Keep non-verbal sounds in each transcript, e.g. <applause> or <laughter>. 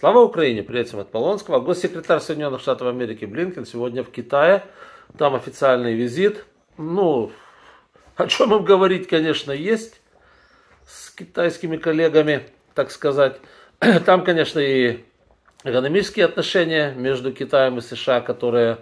Слава Украине, при этом от Полонского. Госсекретарь Соединенных Штатов Америки Блинкен сегодня в Китае. Там официальный визит. Ну, о чем им говорить, конечно, есть с китайскими коллегами, так сказать. <clears throat> Там, конечно, и экономические отношения между Китаем и США, которые,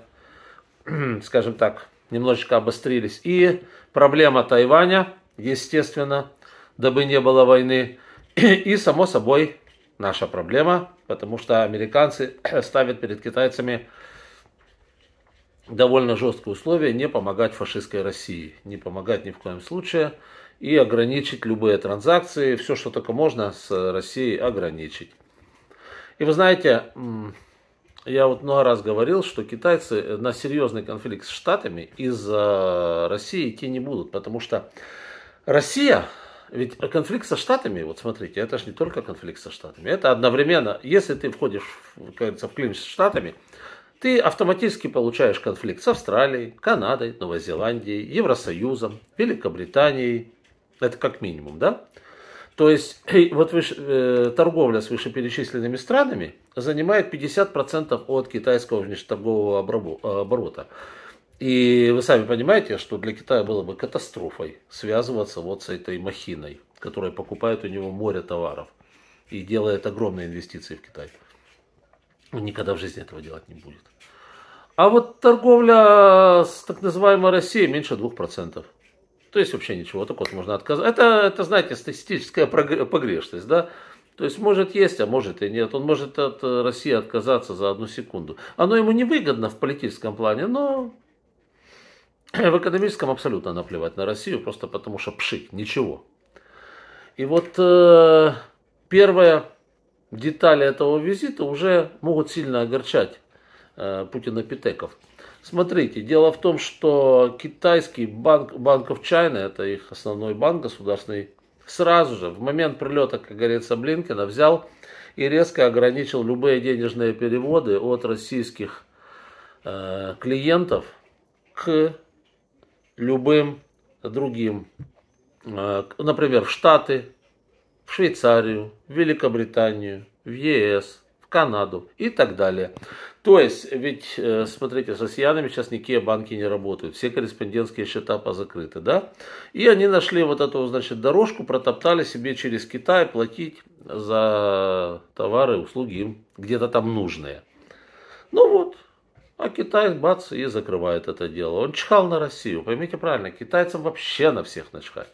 <clears throat> скажем так, немножечко обострились. И проблема Тайваня, естественно, дабы не было войны. <clears throat> И, само собой, наша проблема потому что американцы <clears throat> ставят перед китайцами довольно жесткое условие не помогать фашистской России, не помогать ни в коем случае и ограничить любые транзакции, все, что только можно с Россией ограничить. И вы знаете, я вот много раз говорил, что китайцы на серьезный конфликт с Штатами из России идти не будут, потому что Россия ведь конфликт со Штатами, вот смотрите, это же не только конфликт со Штатами, это одновременно, если ты входишь, как в клинч с Штатами, ты автоматически получаешь конфликт с Австралией, Канадой, Новой Зеландией, Евросоюзом, Великобританией, это как минимум, да? То есть <clears throat> вот выше, э, торговля с вышеперечисленными странами занимает 50% от китайского внешнеторгового оборота. И вы сами понимаете, что для Китая было бы катастрофой связываться вот с этой махиной, которая покупает у него море товаров и делает огромные инвестиции в Китай. Он никогда в жизни этого делать не будет. А вот торговля с так называемой Россией меньше 2%. То есть вообще ничего, так вот можно отказать. Это, это знаете, статистическая погрешность, да? То есть может есть, а может и нет. Он может от России отказаться за одну секунду. Оно ему невыгодно в политическом плане, но в экономическом абсолютно наплевать на Россию, просто потому что пшик, ничего. И вот э, первая детали этого визита уже могут сильно огорчать э, Путина Питеков. Смотрите, дело в том, что китайский банк, Банк of China, это их основной банк государственный, сразу же, в момент прилета, как говорится, Блинкина, взял и резко ограничил любые денежные переводы от российских э, клиентов к любым другим. А, например, в Штаты, в Швейцарию, в Великобританию, в ЕС, в Канаду и так далее. То есть, ведь, э, смотрите, с россиянами сейчас никакие банки не работают, все корреспондентские счета позакрыты, да? И они нашли вот эту, значит, дорожку, протоптали себе через Китай платить за товары, услуги им где-то там нужные. Ну вот, а Китай, бац, и закрывает это дело. Он чихал на Россию, поймите правильно, китайцам вообще на всех начхать.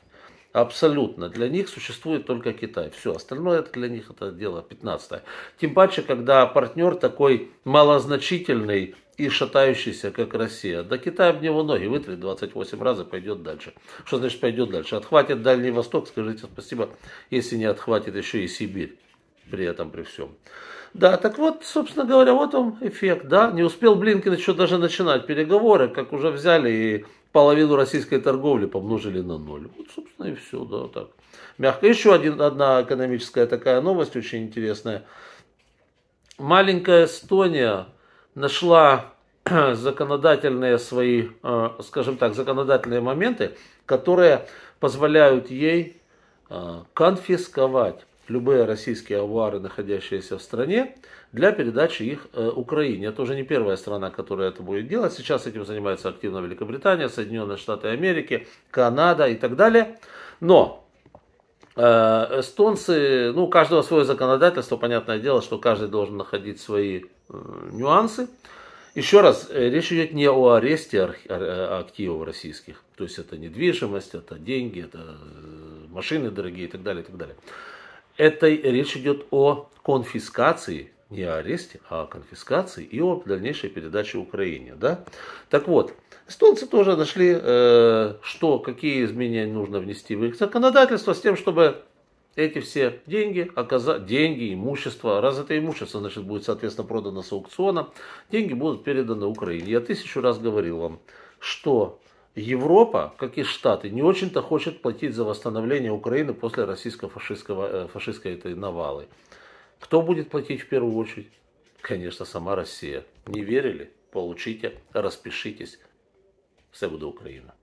Абсолютно. Для них существует только Китай. Все, остальное это для них это дело 15 -е. Тем паче, когда партнер такой малозначительный и шатающийся, как Россия. Да Китай об него ноги вытрет 28 раз и пойдет дальше. Что значит пойдет дальше? Отхватит Дальний Восток, скажите спасибо, если не отхватит еще и Сибирь при этом, при всем. Да, так вот, собственно говоря, вот он эффект, да. Не успел Блинкин еще даже начинать переговоры, как уже взяли и половину российской торговли помножили на ноль. Вот, собственно, и все, да, так. Мягко. Еще один, одна экономическая такая новость, очень интересная. Маленькая Эстония нашла <clears throat> законодательные свои, э, скажем так, законодательные моменты, которые позволяют ей э, конфисковать любые российские авары, находящиеся в стране, для передачи их э, Украине. Это уже не первая страна, которая это будет делать. Сейчас этим занимается активно Великобритания, Соединенные Штаты Америки, Канада и так далее. Но э, эстонцы, ну, у каждого свое законодательство, понятное дело, что каждый должен находить свои э, нюансы. Еще раз, э, речь идет не о аресте активов а, э, а, российских. То есть это недвижимость, это деньги, это э, машины дорогие и так далее, и так далее этой речь идет о конфискации, не о аресте, а о конфискации и о дальнейшей передаче Украине. Да? Так вот, эстонцы тоже нашли, э, что, какие изменения нужно внести в их законодательство с тем, чтобы эти все деньги, деньги, имущество, раз это имущество, значит, будет, соответственно, продано с аукциона, деньги будут переданы Украине. Я тысячу раз говорил вам, что Европа, как и Штаты, не очень-то хочет платить за восстановление Украины после российско-фашистского э, фашистской этой навалы. Кто будет платить в первую очередь? Конечно, сама Россия. Не верили? Получите, распишитесь. Все буду Украина.